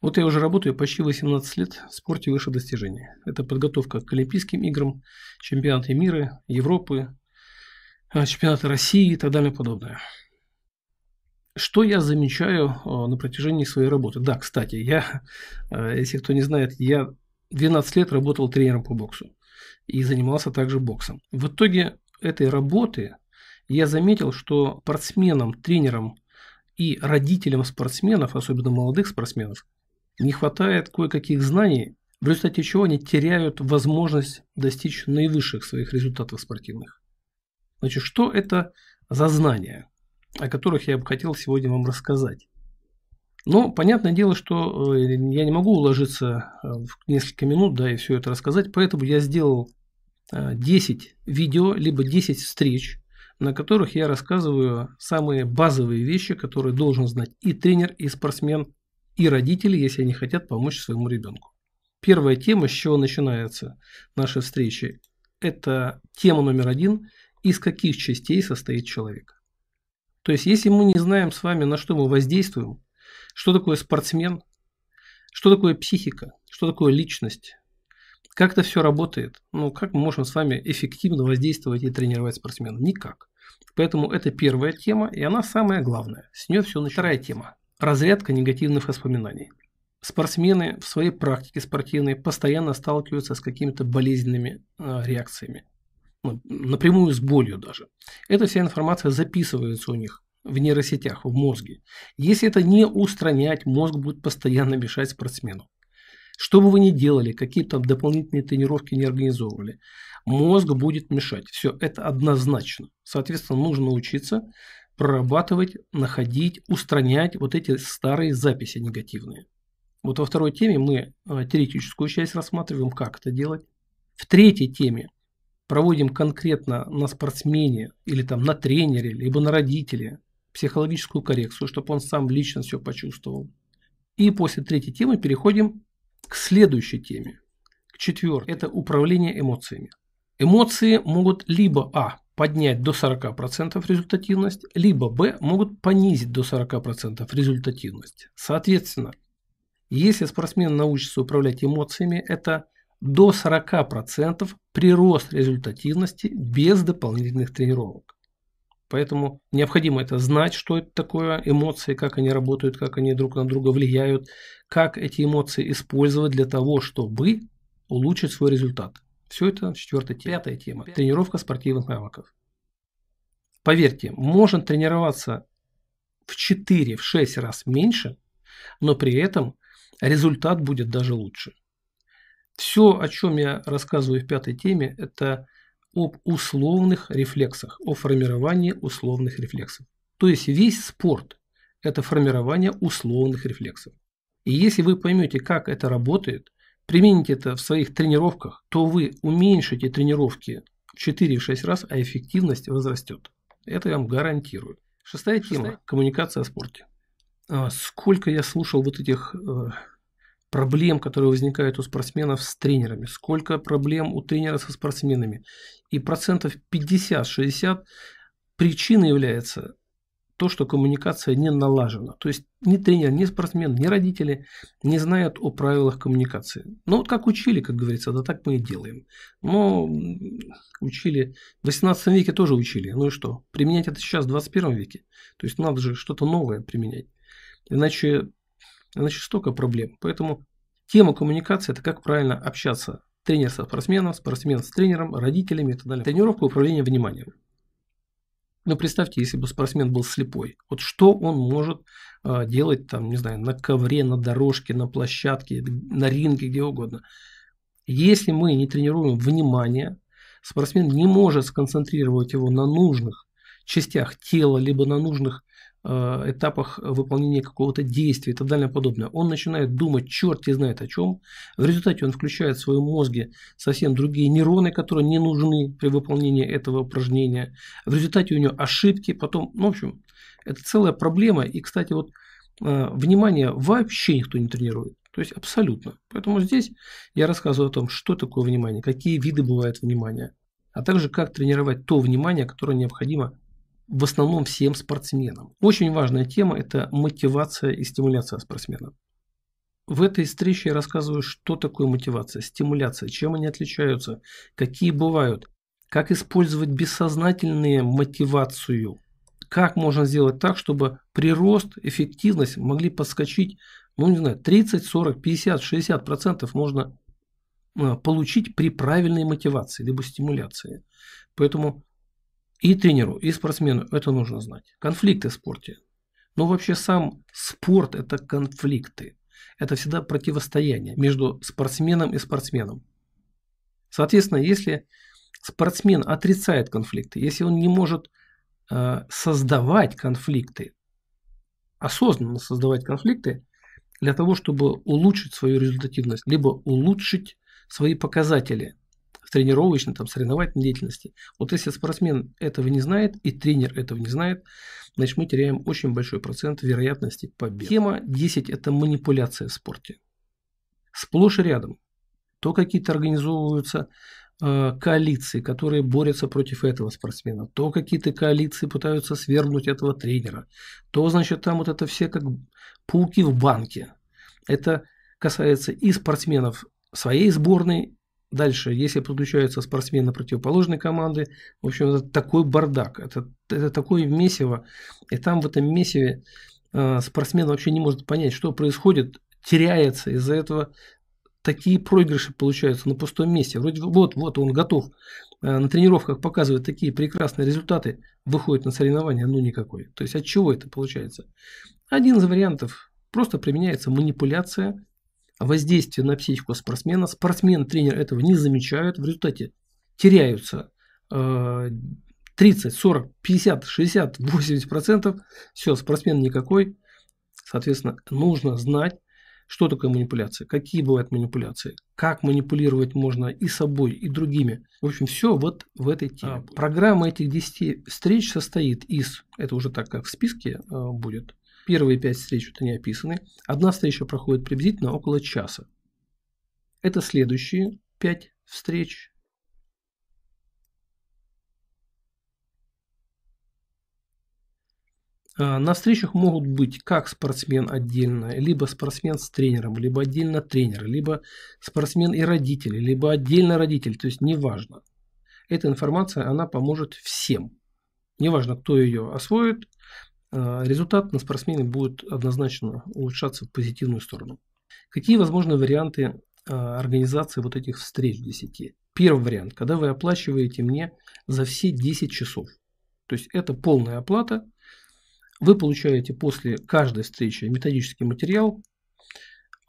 Вот я уже работаю почти 18 лет в спорте выше достижений. Это подготовка к Олимпийским играм, чемпионаты мира, Европы, э, чемпионаты России и так далее и подобное. Что я замечаю э, на протяжении своей работы? Да, кстати, я, э, если кто не знает, я 12 лет работал тренером по боксу и занимался также боксом. В итоге этой работы я заметил, что спортсменам, тренерам и родителям спортсменов, особенно молодых спортсменов, не хватает кое-каких знаний, в результате чего они теряют возможность достичь наивысших своих результатов спортивных. Значит, что это за знания, о которых я бы хотел сегодня вам рассказать? Но ну, понятное дело, что э, я не могу уложиться э, в несколько минут, да, и все это рассказать, поэтому я сделал 10 э, видео, либо 10 встреч, на которых я рассказываю самые базовые вещи, которые должен знать и тренер, и спортсмен, и родители, если они хотят помочь своему ребенку. Первая тема, с чего начинается наша встреча, это тема номер один, из каких частей состоит человек. То есть, если мы не знаем с вами, на что мы воздействуем, что такое спортсмен, что такое психика, что такое личность, как это все работает, ну как мы можем с вами эффективно воздействовать и тренировать спортсмена? Никак. Поэтому это первая тема, и она самая главная. С нее все начинается. Вторая тема Разрядка негативных воспоминаний. Спортсмены в своей практике спортивной постоянно сталкиваются с какими-то болезненными э, реакциями, ну, напрямую с болью даже. Эта вся информация записывается у них в нейросетях, в мозге. Если это не устранять, мозг будет постоянно мешать спортсмену. Что бы вы ни делали, какие то дополнительные тренировки не организовывали, мозг будет мешать. Все, это однозначно. Соответственно, нужно учиться прорабатывать, находить, устранять вот эти старые записи негативные. Вот во второй теме мы э, теоретическую часть рассматриваем, как это делать. В третьей теме проводим конкретно на спортсмене или там на тренере, либо на родителе психологическую коррекцию, чтобы он сам лично все почувствовал. И после третьей темы переходим к следующей теме, к четвертой. Это управление эмоциями. Эмоции могут либо а поднять до 40% результативность, либо Б могут понизить до 40% результативность. Соответственно, если спортсмен научится управлять эмоциями, это до 40% прирост результативности без дополнительных тренировок. Поэтому необходимо это знать, что это такое, эмоции, как они работают, как они друг на друга влияют, как эти эмоции использовать для того, чтобы улучшить свой результат. Все это четвертая тема. Пятая тема. Тренировка спортивных навыков. Поверьте, можно тренироваться в 4-6 в раз меньше, но при этом результат будет даже лучше. Все, о чем я рассказываю в пятой теме, это об условных рефлексах, о формировании условных рефлексов. То есть весь спорт – это формирование условных рефлексов. И если вы поймете, как это работает, примените это в своих тренировках, то вы уменьшите тренировки в 4-6 раз, а эффективность возрастет. Это я вам гарантирую. Шестая тема коммуникация о спорте. А, сколько я слушал вот этих э, проблем, которые возникают у спортсменов с тренерами, сколько проблем у тренера со спортсменами. И процентов 50-60 причиной является то, что коммуникация не налажена. То есть ни тренер, ни спортсмен, ни родители не знают о правилах коммуникации. Ну вот как учили, как говорится, да так мы и делаем. Но учили, в 18 веке тоже учили, ну и что? Применять это сейчас в 21 веке. То есть надо же что-то новое применять. Иначе, иначе столько проблем. Поэтому тема коммуникации – это как правильно общаться тренер со спортсменом, спортсмен с тренером, родителями и так далее. Тренировка управления вниманием. Ну, представьте, если бы спортсмен был слепой, вот что он может э, делать там, не знаю, на ковре, на дорожке, на площадке, на ринге, где угодно. Если мы не тренируем внимание, спортсмен не может сконцентрировать его на нужных частях тела, либо на нужных Э, этапах выполнения какого-то действия и так далее подобное. Он начинает думать, черт не знает о чем. В результате он включает в своем мозге совсем другие нейроны, которые не нужны при выполнении этого упражнения. В результате у него ошибки, потом, ну, в общем, это целая проблема. И, кстати, вот э, внимание вообще никто не тренирует. То есть абсолютно. Поэтому здесь я рассказываю о том, что такое внимание, какие виды бывают внимания, а также как тренировать то внимание, которое необходимо в основном всем спортсменам. Очень важная тема – это мотивация и стимуляция спортсмена. В этой встрече я рассказываю, что такое мотивация, стимуляция, чем они отличаются, какие бывают, как использовать бессознательные мотивацию, как можно сделать так, чтобы прирост, эффективность могли подскочить, ну не знаю, 30, 40, 50, 60 процентов можно а, получить при правильной мотивации, либо стимуляции. Поэтому и тренеру, и спортсмену это нужно знать. Конфликты в спорте. Но вообще сам спорт – это конфликты. Это всегда противостояние между спортсменом и спортсменом. Соответственно, если спортсмен отрицает конфликты, если он не может э, создавать конфликты, осознанно создавать конфликты для того, чтобы улучшить свою результативность, либо улучшить свои показатели – в тренировочной, там, соревновательной деятельности. Вот если спортсмен этого не знает и тренер этого не знает, значит мы теряем очень большой процент вероятности победы. Тема 10 – это манипуляция в спорте. Сплошь и рядом. То какие-то организовываются э, коалиции, которые борются против этого спортсмена, то какие-то коалиции пытаются свергнуть этого тренера, то, значит, там вот это все как пауки в банке. Это касается и спортсменов своей сборной, Дальше, если подключаются спортсмены противоположной команды, в общем, это такой бардак, это, это такое месиво, и там в этом месиве э, спортсмен вообще не может понять, что происходит, теряется, из-за этого такие проигрыши получаются на пустом месте. Вроде вот, вот он готов, э, на тренировках показывает такие прекрасные результаты, выходит на соревнования, ну никакой. То есть от чего это получается? Один из вариантов, просто применяется манипуляция, воздействие на психику спортсмена. Спортсмен, тренер этого не замечают. В результате теряются 30, 40, 50, 60, 80 процентов. Все, спортсмен никакой. Соответственно, нужно знать, что такое манипуляция, какие бывают манипуляции, как манипулировать можно и собой, и другими. В общем, все вот в этой теме. А, программа этих 10 встреч состоит из, это уже так как в списке э, будет, Первые пять встреч вот они описаны. Одна встреча проходит приблизительно около часа. Это следующие пять встреч. А, на встречах могут быть как спортсмен отдельно, либо спортсмен с тренером, либо отдельно тренер, либо спортсмен и родители, либо отдельно родитель, то есть неважно. Эта информация, она поможет всем. Неважно, кто ее освоит, а, результат на спортсмене будет однозначно улучшаться в позитивную сторону. Какие возможны варианты а, организации вот этих встреч 10? Первый вариант, когда вы оплачиваете мне за все 10 часов. То есть это полная оплата. Вы получаете после каждой встречи методический материал.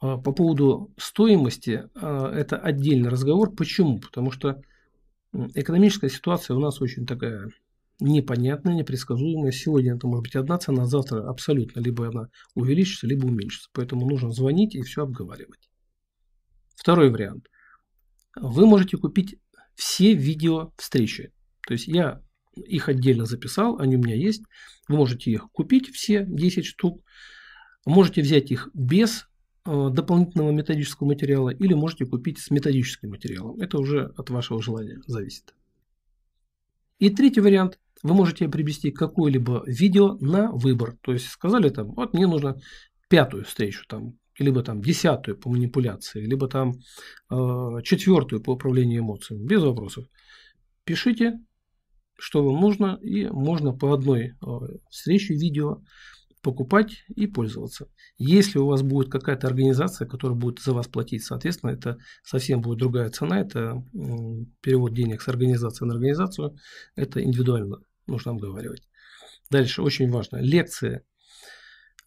А, по поводу стоимости это отдельный разговор. Почему? Потому что экономическая ситуация у нас очень такая непонятная, непредсказуемая. Сегодня это может быть одна цена, завтра абсолютно либо она увеличится, либо уменьшится. Поэтому нужно звонить и все обговаривать. Второй вариант. Вы можете купить все видео встречи. То есть я их отдельно записал, они у меня есть. Вы можете их купить все 10 штук. Можете взять их без э, дополнительного методического материала или можете купить с методическим материалом. Это уже от вашего желания зависит. И третий вариант – вы можете приобрести какое-либо видео на выбор. То есть сказали там, вот мне нужно пятую встречу там, либо там десятую по манипуляции, либо там э, четвертую по управлению эмоциями, без вопросов. Пишите, что вам нужно, и можно по одной э, встрече видео покупать и пользоваться. Если у вас будет какая-то организация, которая будет за вас платить, соответственно, это совсем будет другая цена, это перевод денег с организации на организацию, это индивидуально нужно обговаривать. Дальше, очень важно, лекции.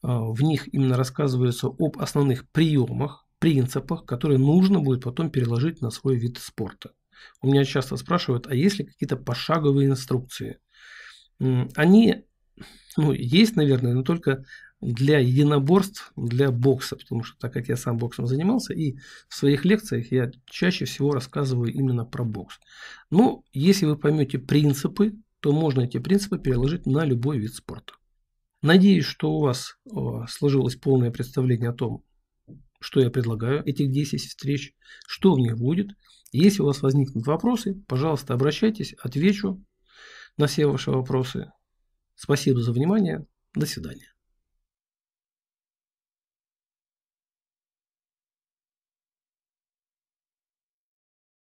А, в них именно рассказываются об основных приемах, принципах, которые нужно будет потом переложить на свой вид спорта. У меня часто спрашивают, а есть ли какие-то пошаговые инструкции? Они, ну, есть, наверное, но только для единоборств, для бокса, потому что так как я сам боксом занимался, и в своих лекциях я чаще всего рассказываю именно про бокс. Но ну, если вы поймете принципы, то можно эти принципы переложить на любой вид спорта. Надеюсь, что у вас э, сложилось полное представление о том, что я предлагаю, этих 10 встреч, что в них будет. Если у вас возникнут вопросы, пожалуйста, обращайтесь, отвечу на все ваши вопросы. Спасибо за внимание. До свидания.